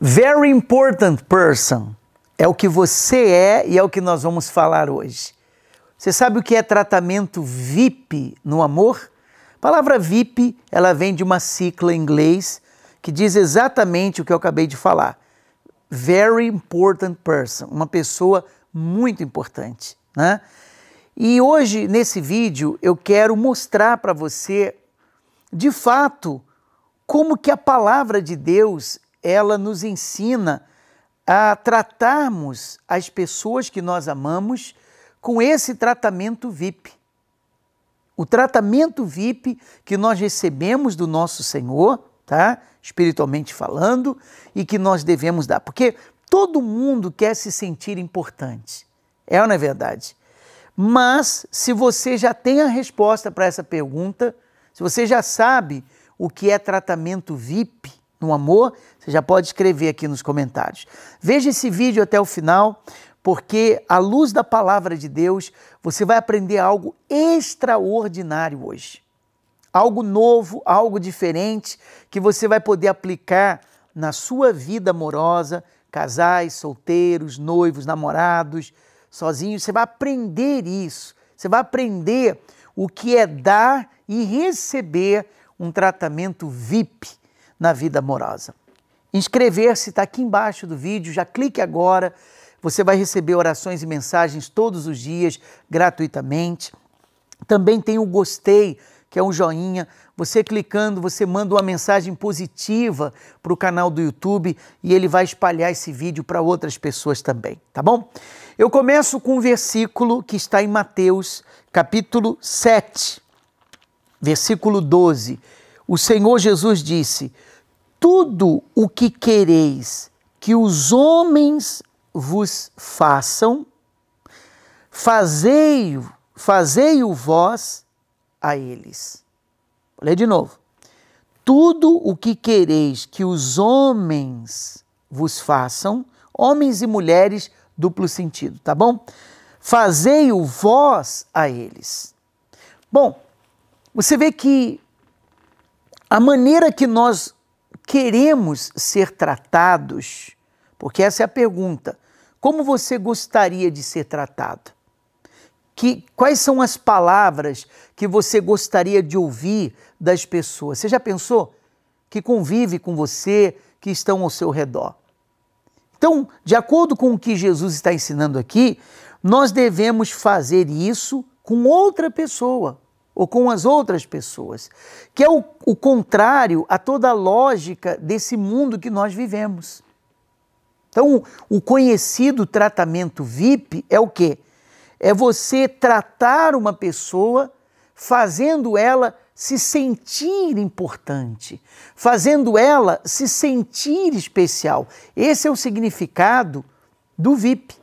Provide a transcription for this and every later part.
Very important person é o que você é e é o que nós vamos falar hoje. Você sabe o que é tratamento VIP no amor? A palavra VIP, ela vem de uma sigla em inglês que diz exatamente o que eu acabei de falar. Very important person, uma pessoa muito importante, né? E hoje nesse vídeo eu quero mostrar para você de fato como que a palavra de Deus ela nos ensina a tratarmos as pessoas que nós amamos com esse tratamento VIP. O tratamento VIP que nós recebemos do nosso Senhor, tá? Espiritualmente falando, e que nós devemos dar, porque todo mundo quer se sentir importante. É ou não é verdade? Mas se você já tem a resposta para essa pergunta, se você já sabe o que é tratamento VIP, no amor, você já pode escrever aqui nos comentários. Veja esse vídeo até o final, porque à luz da palavra de Deus, você vai aprender algo extraordinário hoje. Algo novo, algo diferente que você vai poder aplicar na sua vida amorosa, casais, solteiros, noivos, namorados, sozinhos. Você vai aprender isso. Você vai aprender o que é dar e receber um tratamento VIP na vida amorosa. Inscrever-se está aqui embaixo do vídeo, já clique agora. Você vai receber orações e mensagens todos os dias, gratuitamente. Também tem o gostei, que é um joinha. Você clicando, você manda uma mensagem positiva para o canal do YouTube e ele vai espalhar esse vídeo para outras pessoas também, tá bom? Eu começo com um versículo que está em Mateus, capítulo 7, versículo 12 o Senhor Jesus disse: Tudo o que quereis que os homens vos façam, fazei-o fazei vós a eles. Vou ler de novo. Tudo o que quereis que os homens vos façam, homens e mulheres, duplo sentido, tá bom? Fazei-o vós a eles. Bom, você vê que a maneira que nós queremos ser tratados, porque essa é a pergunta, como você gostaria de ser tratado? Que, quais são as palavras que você gostaria de ouvir das pessoas? Você já pensou que convive com você, que estão ao seu redor? Então, de acordo com o que Jesus está ensinando aqui, nós devemos fazer isso com outra pessoa ou com as outras pessoas, que é o, o contrário a toda a lógica desse mundo que nós vivemos. Então, o conhecido tratamento VIP é o quê? É você tratar uma pessoa fazendo ela se sentir importante, fazendo ela se sentir especial. Esse é o significado do VIP.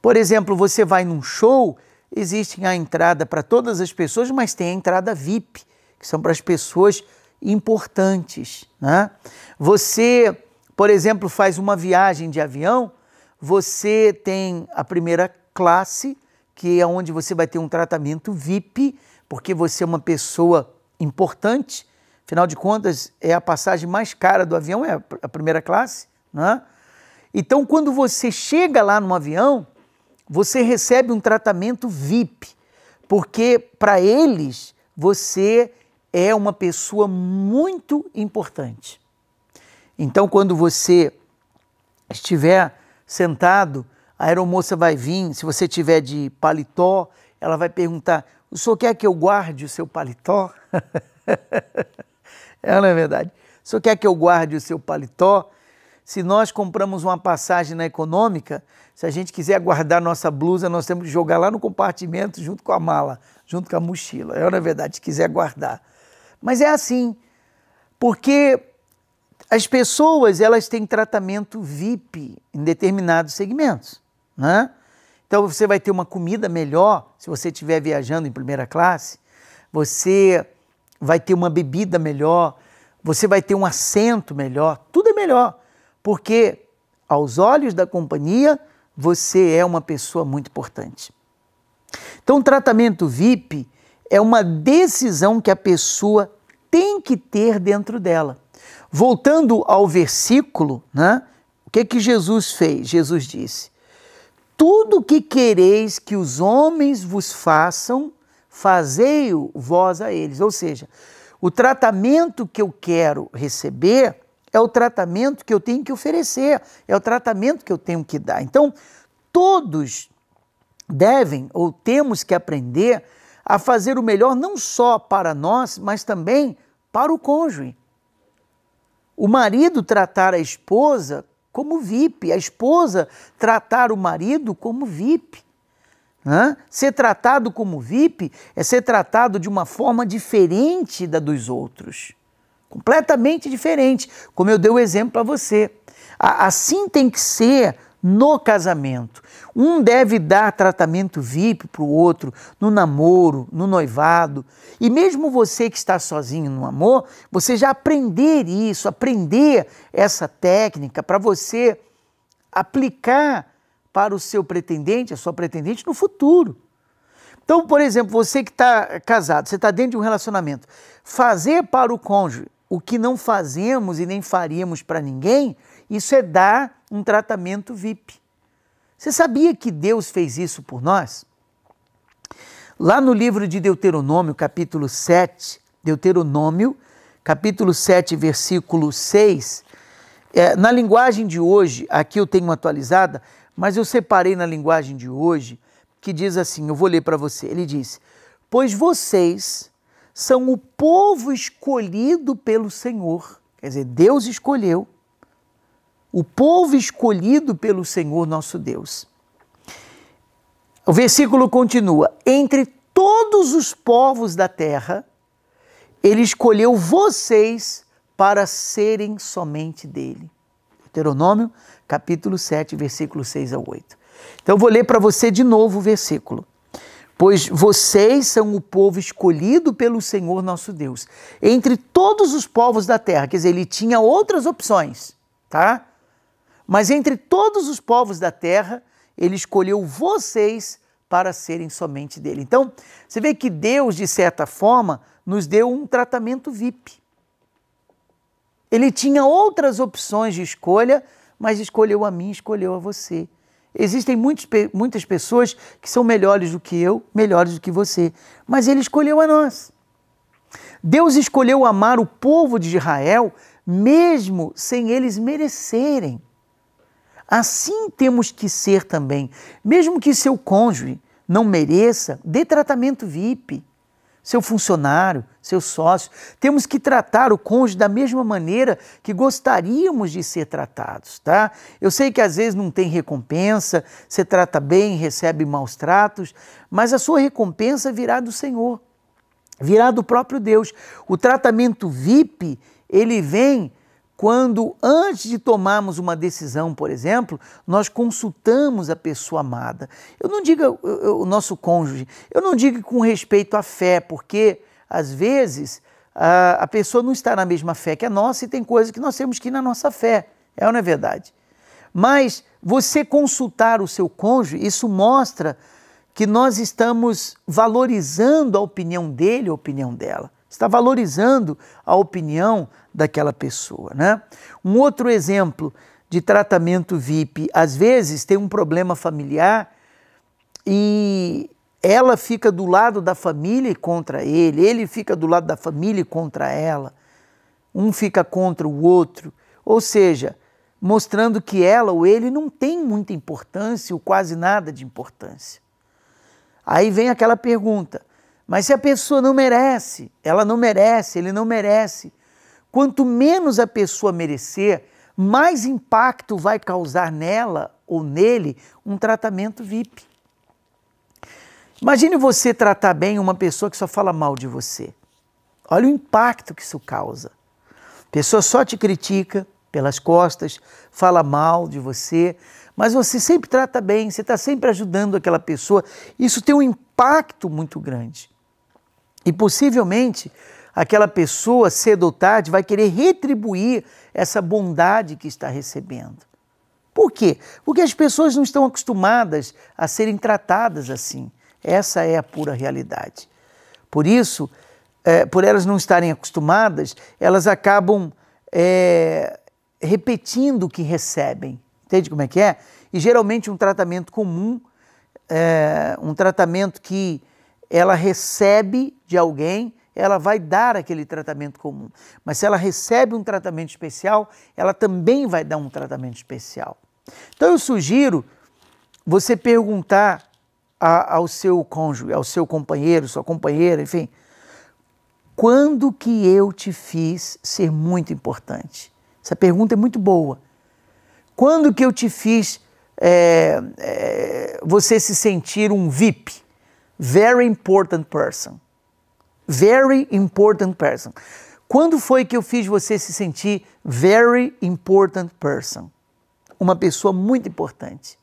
Por exemplo, você vai num show existem a entrada para todas as pessoas, mas tem a entrada VIP, que são para as pessoas importantes. Né? Você, por exemplo, faz uma viagem de avião, você tem a primeira classe, que é onde você vai ter um tratamento VIP, porque você é uma pessoa importante. Afinal de contas, é a passagem mais cara do avião, é a primeira classe. Né? Então, quando você chega lá no avião, você recebe um tratamento VIP, porque para eles você é uma pessoa muito importante. Então, quando você estiver sentado, a aeromoça vai vir, se você tiver de paletó, ela vai perguntar: "O senhor quer que eu guarde o seu paletó?" é, não é verdade? O senhor quer que eu guarde o seu paletó? Se nós compramos uma passagem na econômica, se a gente quiser guardar nossa blusa, nós temos que jogar lá no compartimento junto com a mala, junto com a mochila. É na é verdade, se quiser guardar. Mas é assim, porque as pessoas elas têm tratamento VIP em determinados segmentos, né? Então você vai ter uma comida melhor se você estiver viajando em primeira classe. Você vai ter uma bebida melhor. Você vai ter um assento melhor. Tudo é melhor porque aos olhos da companhia você é uma pessoa muito importante. Então, o tratamento VIP é uma decisão que a pessoa tem que ter dentro dela. Voltando ao versículo, né? O que que Jesus fez? Jesus disse: Tudo o que quereis que os homens vos façam, fazei-o vós a eles. Ou seja, o tratamento que eu quero receber, é o tratamento que eu tenho que oferecer, é o tratamento que eu tenho que dar. Então, todos devem ou temos que aprender a fazer o melhor não só para nós, mas também para o cônjuge. O marido tratar a esposa como VIP, a esposa tratar o marido como VIP. Né? Ser tratado como VIP é ser tratado de uma forma diferente da dos outros. Completamente diferente, como eu dei o exemplo para você. Assim tem que ser no casamento. Um deve dar tratamento VIP para o outro, no namoro, no noivado. E mesmo você que está sozinho no amor, você já aprender isso, aprender essa técnica para você aplicar para o seu pretendente, a sua pretendente no futuro. Então, por exemplo, você que está casado, você está dentro de um relacionamento, fazer para o cônjuge o que não fazemos e nem faríamos para ninguém, isso é dar um tratamento VIP. Você sabia que Deus fez isso por nós? Lá no livro de Deuteronômio, capítulo 7, Deuteronômio, capítulo 7, versículo 6, é, na linguagem de hoje, aqui eu tenho uma atualizada, mas eu separei na linguagem de hoje, que diz assim: eu vou ler para você. Ele diz: Pois vocês são o povo escolhido pelo Senhor. Quer dizer, Deus escolheu o povo escolhido pelo Senhor nosso Deus. O versículo continua: Entre todos os povos da terra, ele escolheu vocês para serem somente dele. Deuteronômio, capítulo 7, versículo 6 a 8. Então eu vou ler para você de novo o versículo pois vocês são o povo escolhido pelo Senhor nosso Deus. Entre todos os povos da terra, quer dizer, ele tinha outras opções, tá? Mas entre todos os povos da terra, ele escolheu vocês para serem somente dele. Então, você vê que Deus, de certa forma, nos deu um tratamento VIP. Ele tinha outras opções de escolha, mas escolheu a mim, escolheu a você. Existem muitos, muitas pessoas que são melhores do que eu, melhores do que você, mas ele escolheu a nós. Deus escolheu amar o povo de Israel, mesmo sem eles merecerem. Assim temos que ser também, mesmo que seu cônjuge não mereça, dê tratamento VIP seu funcionário, seu sócio. Temos que tratar o cônjuge da mesma maneira que gostaríamos de ser tratados, tá? Eu sei que às vezes não tem recompensa, você trata bem, recebe maus tratos, mas a sua recompensa virá do Senhor, virá do próprio Deus. O tratamento VIP, ele vem quando, antes de tomarmos uma decisão, por exemplo, nós consultamos a pessoa amada. Eu não digo o nosso cônjuge, eu não digo com respeito à fé, porque às vezes a, a pessoa não está na mesma fé que a nossa e tem coisas que nós temos que ir na nossa fé. É ou não é verdade? Mas você consultar o seu cônjuge, isso mostra que nós estamos valorizando a opinião dele, a opinião dela. Está valorizando a opinião daquela pessoa. Né? Um outro exemplo de tratamento VIP, às vezes tem um problema familiar e ela fica do lado da família e contra ele, ele fica do lado da família e contra ela, um fica contra o outro, ou seja, mostrando que ela ou ele não tem muita importância ou quase nada de importância. Aí vem aquela pergunta: mas se a pessoa não merece, ela não merece, ele não merece, Quanto menos a pessoa merecer, mais impacto vai causar nela ou nele um tratamento VIP. Imagine você tratar bem uma pessoa que só fala mal de você. Olha o impacto que isso causa. A pessoa só te critica pelas costas, fala mal de você, mas você sempre trata bem, você está sempre ajudando aquela pessoa. Isso tem um impacto muito grande. E possivelmente aquela pessoa, cedo ou tarde, vai querer retribuir essa bondade que está recebendo. Por quê? Porque as pessoas não estão acostumadas a serem tratadas assim. Essa é a pura realidade. Por isso, é, por elas não estarem acostumadas, elas acabam é, repetindo o que recebem. Entende como é que é? E geralmente um tratamento comum, é, um tratamento que ela recebe de alguém, ela vai dar aquele tratamento comum. Mas se ela recebe um tratamento especial, ela também vai dar um tratamento especial. Então eu sugiro você perguntar a, ao seu cônjuge, ao seu companheiro, sua companheira, enfim, quando que eu te fiz ser muito importante? Essa pergunta é muito boa. Quando que eu te fiz é, é, você se sentir um VIP, very important person? very important person. Quando foi que eu fiz você se sentir very important person? Uma pessoa muito importante.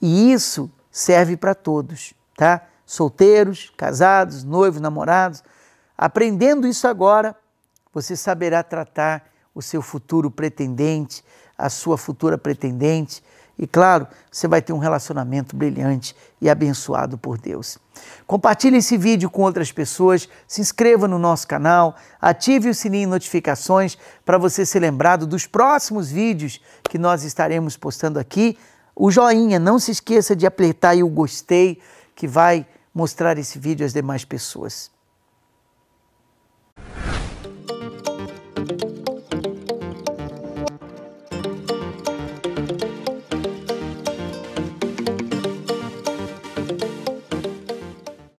E isso serve para todos, tá? Solteiros, casados, noivos, namorados. Aprendendo isso agora, você saberá tratar o seu futuro pretendente, a sua futura pretendente e claro, você vai ter um relacionamento brilhante e abençoado por Deus. Compartilhe esse vídeo com outras pessoas, se inscreva no nosso canal, ative o sininho de notificações para você ser lembrado dos próximos vídeos que nós estaremos postando aqui. O joinha, não se esqueça de apertar aí o gostei que vai mostrar esse vídeo às demais pessoas.